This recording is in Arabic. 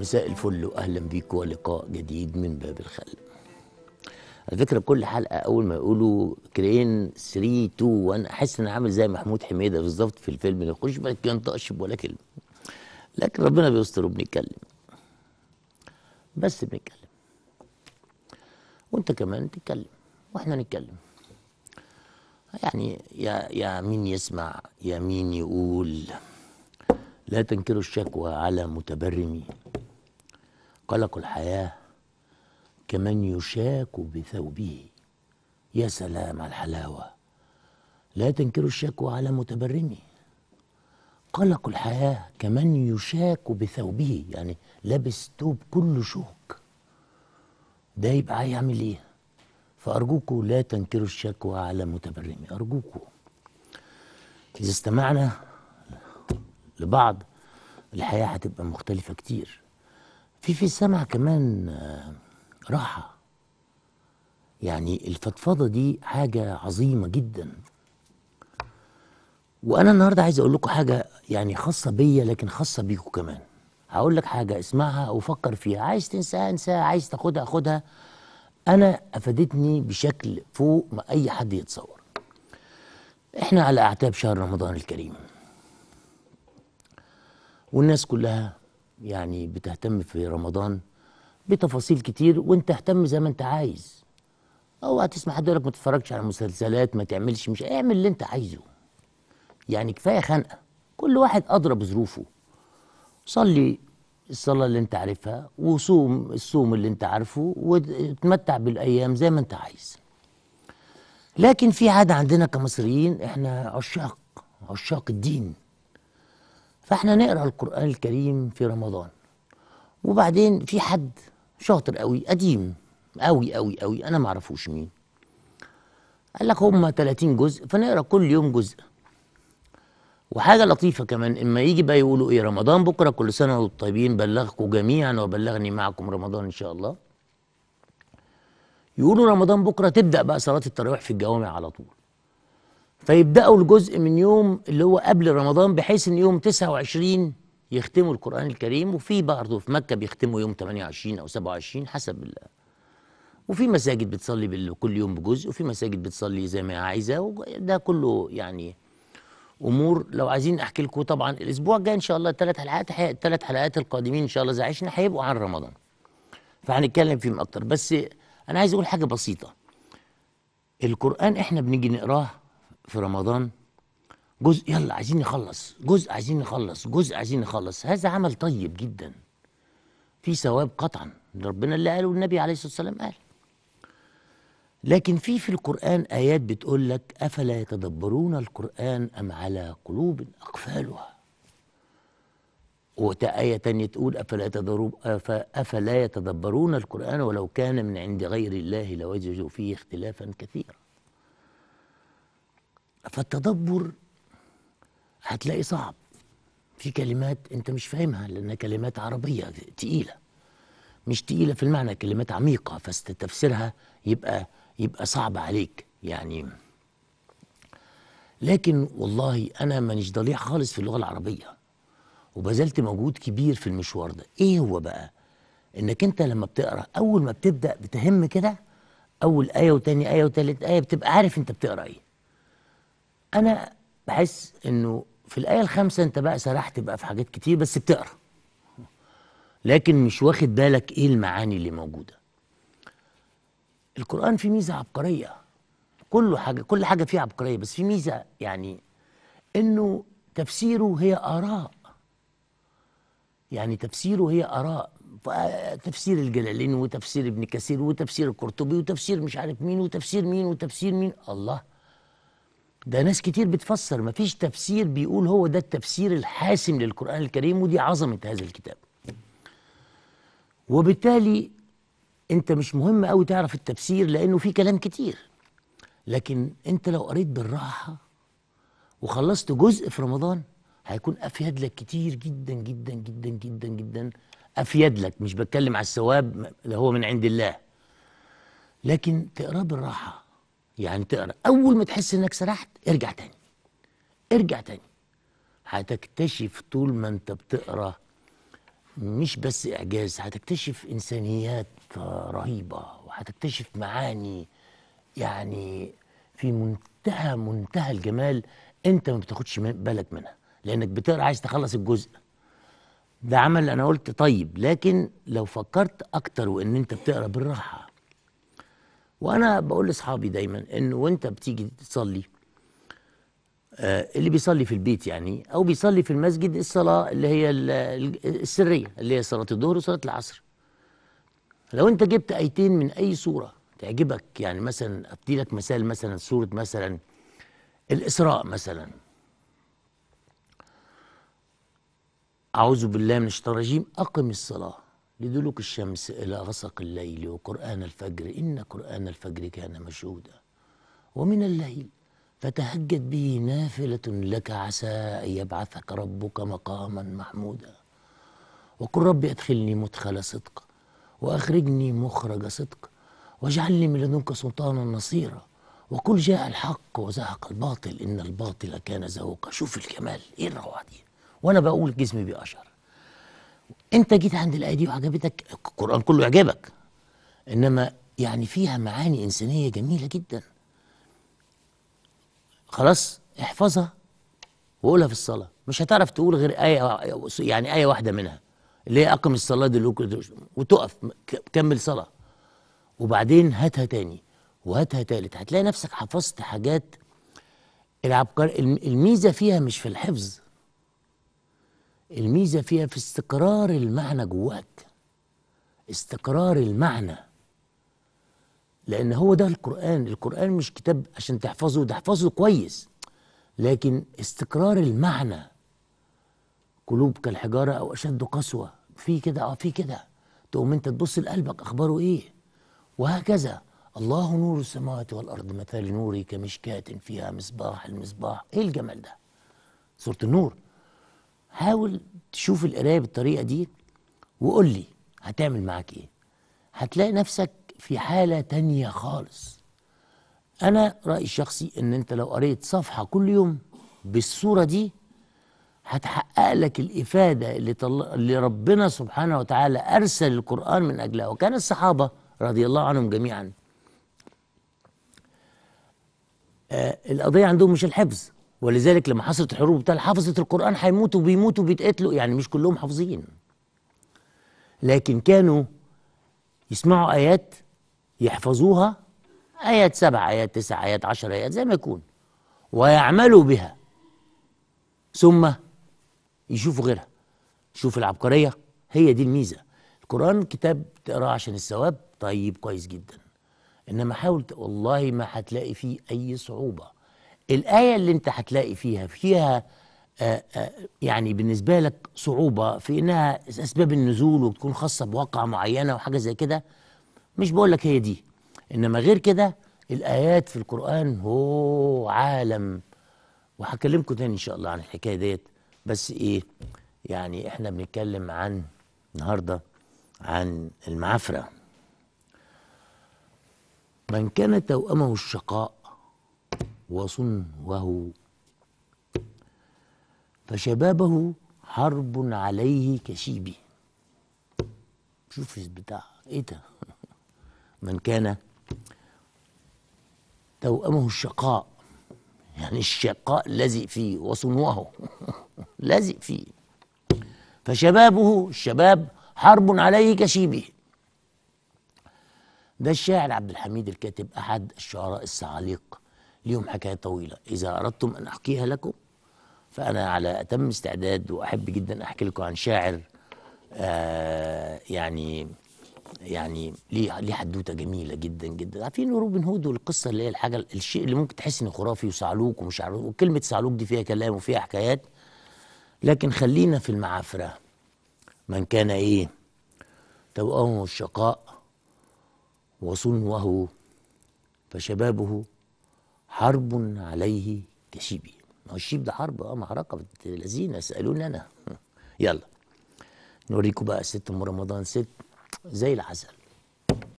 مساء الفل واهلا بيكم ولقاء جديد من باب الخلق على فكره كل حلقه اول ما يقولوا كرين 3 2 1 احس ان عامل زي محمود حميده بالظبط في الفيلم اللي يخش ما ينطقش ولا كلمه لكن ربنا بيستر وبنتكلم بس بنتكلم وانت كمان تتكلم واحنا نتكلم يعني يا يا مين يسمع يا مين يقول لا تنكروا الشكوى على متبرمي قلق الحياة كمن يشاك بثوبه يا سلام على الحلاوة لا تنكروا الشكوى على متبرمه قلق الحياة كمن يشاك بثوبه يعني لابس ثوب كله شوك ده يبقى هيعمل ايه فأرجوكوا لا تنكروا الشكوى على متبرمي أرجوكوا إذا استمعنا لبعض الحياة هتبقى مختلفة كتير في في السمع كمان آه، راحة يعني الفضفضة دي حاجة عظيمة جدا وأنا النهاردة عايز أقول لكم حاجة يعني خاصة بيا لكن خاصة بيكم كمان هقول لك حاجة اسمعها وفكر فيها عايز تنساها انساها عايز تاخدها خدها أنا أفادتني بشكل فوق ما أي حد يتصور إحنا على أعتاب شهر رمضان الكريم والناس كلها يعني بتهتم في رمضان بتفاصيل كتير وانت اهتم زي ما انت عايز اوعى تسمع حد يقول لك ما تتفرجش على مسلسلات ما تعملش مش اعمل اللي انت عايزه يعني كفايه خنقه كل واحد ادرى بظروفه صلي الصلاه اللي انت عارفها وصوم الصوم اللي انت عارفه وتمتع بالايام زي ما انت عايز لكن في عاده عندنا كمصريين احنا عشاق عشاق الدين فاحنا نقرا القران الكريم في رمضان وبعدين في حد شاطر قوي قديم قوي قوي قوي انا ما اعرفوش مين قال لك هم 30 جزء فنقرا كل يوم جزء وحاجه لطيفه كمان اما يجي بقى يقولوا ايه رمضان بكره كل سنه وانتم طيبين بلغكم جميعا وبلغني معكم رمضان ان شاء الله يقولوا رمضان بكره تبدا بقى صلاه التراويح في الجوامع على طول فيبداوا الجزء من يوم اللي هو قبل رمضان بحيث ان يوم 29 يختموا القران الكريم وفي برضه في مكه بيختموا يوم 28 او 27 حسب ال وفي مساجد بتصلي كل يوم بجزء وفي مساجد بتصلي زي ما هي عايزه وده كله يعني امور لو عايزين احكي لكم طبعا الاسبوع الجاي ان شاء الله الثلاث حلقات الثلاث حلقات القادمين ان شاء الله اذا عشنا هيبقوا عن رمضان فهنتكلم فيهم اكتر بس انا عايز اقول حاجه بسيطه القران احنا بنيجي نقراه في رمضان جزء يلا عايزين نخلص جزء عايزين نخلص جزء عايزين نخلص هذا عمل طيب جدا في ثواب قطعا ربنا اللي قاله النبي عليه الصلاه والسلام قال لكن في في القران ايات بتقول لك افلا يتدبرون القران ام على قلوب اقفالها وآية تانية تقول أفلا, أفلا يتدبرون القرآن ولو كان من عند غير الله لوجدوا فيه اختلافا كثيرا فالتدبر هتلاقي صعب في كلمات انت مش فاهمها لانها كلمات عربيه تقيله مش تقيله في المعنى كلمات عميقه فتفسيرها يبقى يبقى صعب عليك يعني لكن والله انا مانيش ضليع خالص في اللغه العربيه وبذلت مجهود كبير في المشوار ده ايه هو بقى انك انت لما بتقرا اول ما بتبدا بتهم كده اول ايه وتاني ايه وتالت ايه بتبقى عارف انت بتقرا ايه انا بحس انه في الايه الخامسه انت بقى سرحت بقى في حاجات كتير بس بتقرا لكن مش واخد بالك ايه المعاني اللي موجوده القران فيه ميزه عبقريه كله حاجه كل حاجه فيه عبقريه بس في ميزه يعني انه تفسيره هي اراء يعني تفسيره هي اراء تفسير الجلالين وتفسير ابن كثير وتفسير القرطبي وتفسير مش عارف مين وتفسير مين وتفسير مين الله ده ناس كتير بتفسر مفيش تفسير بيقول هو ده التفسير الحاسم للقرآن الكريم ودي عظمة هذا الكتاب وبالتالي انت مش مهم قوي تعرف التفسير لانه في كلام كتير لكن انت لو قريت بالراحة وخلصت جزء في رمضان هيكون افيد لك كتير جدا جدا جدا جدا جدا افيد لك مش بتكلم على الثواب ده هو من عند الله لكن تقراه بالراحه يعني تقرا اول ما تحس انك سرحت ارجع تاني ارجع تاني هتكتشف طول ما انت بتقرا مش بس اعجاز هتكتشف انسانيات رهيبه وهتكتشف معاني يعني في منتهى منتهى الجمال انت ما بتاخدش بالك منها لانك بتقرا عايز تخلص الجزء ده عمل انا قلت طيب لكن لو فكرت اكتر وان انت بتقرا بالراحه وانا بقول لاصحابي دايما انه وانت بتيجي تصلي آه، اللي بيصلي في البيت يعني او بيصلي في المسجد الصلاه اللي هي السريه اللي هي صلاه الظهر وصلاه العصر لو انت جبت ايتين من اي سوره تعجبك يعني مثلا ادي لك مثال مثلا سوره مثلا الاسراء مثلا اعوذ بالله من الشيطان الرجيم اقم الصلاه لدلوك الشمس إلى غسق الليل وقرآن الفجر إن قرآن الفجر كان مشهودا ومن الليل فتهجد به نافلة لك عسى أن يبعثك ربك مقاما محمودا وقل رب أدخلني مدخل صدق وأخرجني مخرج صدق واجعل لي من لدنك سلطانا نصيرا وقل جاء الحق وزهق الباطل إن الباطل كان زهوقا شوف الكمال إيه الروعة دي وأنا بقول جسمي بأشر انت جيت عند الايه دي وعجبتك القران كله يعجبك انما يعني فيها معاني انسانيه جميله جدا خلاص احفظها وقولها في الصلاه مش هتعرف تقول غير ايه يعني ايه واحده منها اللي هي اقم الصلاه دلوقتي وتقف كمل صلاه وبعدين هاتها تاني وهاتها تالت هتلاقي نفسك حفظت حاجات العبقر الميزه فيها مش في الحفظ الميزة فيها في استقرار المعنى جواك استقرار المعنى لأن هو ده القرآن القرآن مش كتاب عشان تحفظه تحفظه كويس لكن استقرار المعنى قلوب كالحجارة أو أشد قسوة في كده أو آه، في كده تقوم أنت تبص لقلبك أخباره إيه وهكذا الله نور السماوات والأرض مثال نوري كمشكاة فيها مصباح المصباح إيه الجمال ده سورة النور حاول تشوف القرايه بالطريقه دي وقول لي هتعمل معاك ايه هتلاقي نفسك في حاله تانية خالص انا رايي الشخصي ان انت لو قريت صفحه كل يوم بالصوره دي هتحقق لك الافاده اللي, طل... اللي ربنا سبحانه وتعالى ارسل القران من اجلها وكان الصحابه رضي الله عنهم جميعا آه القضيه عندهم مش الحفظ ولذلك لما حصلت الحروب بتاع حفظت القرآن هيموتوا بيموتوا بيتقتلوا يعني مش كلهم حافظين لكن كانوا يسمعوا آيات يحفظوها آيات سبع آيات تسع آيات عشر آيات زي ما يكون ويعملوا بها ثم يشوفوا غيرها شوف العبقرية هي دي الميزة القرآن كتاب تقراه عشان الثواب طيب كويس جدا إنما حاول والله ما هتلاقي فيه أي صعوبة الآية اللي أنت هتلاقي فيها فيها آآ آه، آآ آه، يعني بالنسبة لك صعوبة في إنها أسباب النزول وبتكون خاصة بواقعة معينة وحاجة زي كده مش بقول لك هي دي إنما غير كده الآيات في القرآن هو عالم وهكلمكم تاني إن شاء الله عن الحكاية ديت بس إيه يعني إحنا بنتكلم عن النهاردة عن المعافرة من كان توأمه الشقاء وصنوه فشبابه حرب عليه كشيبه شوف البتاع ايه ده من كان توأمه الشقاء يعني الشقاء لزق فيه وصنوه لزق فيه فشبابه الشباب حرب عليه كشيبه ده الشاعر عبد الحميد الكاتب أحد الشعراء الصعاليق ليهم حكاية طويلة إذا أردتم أن أحكيها لكم فأنا على أتم استعداد وأحب جدا أحكي لكم عن شاعر آه يعني يعني ليه ليه حدوته جميله جدا جدا عارفين روبن هود والقصه اللي هي الحاجه الشيء اللي ممكن تحس انه خرافي وصعلوك ومش عارف وكلمه صعلوك دي فيها كلام وفيها حكايات لكن خلينا في المعافره من كان ايه توأمه الشقاء وصنوه فشبابه حرب عليه كشيبي ما هو الشيب ده حرب اه معركه بنت لذينه اسالوني انا يلا نوريكم بقى ست ام رمضان ست زي العسل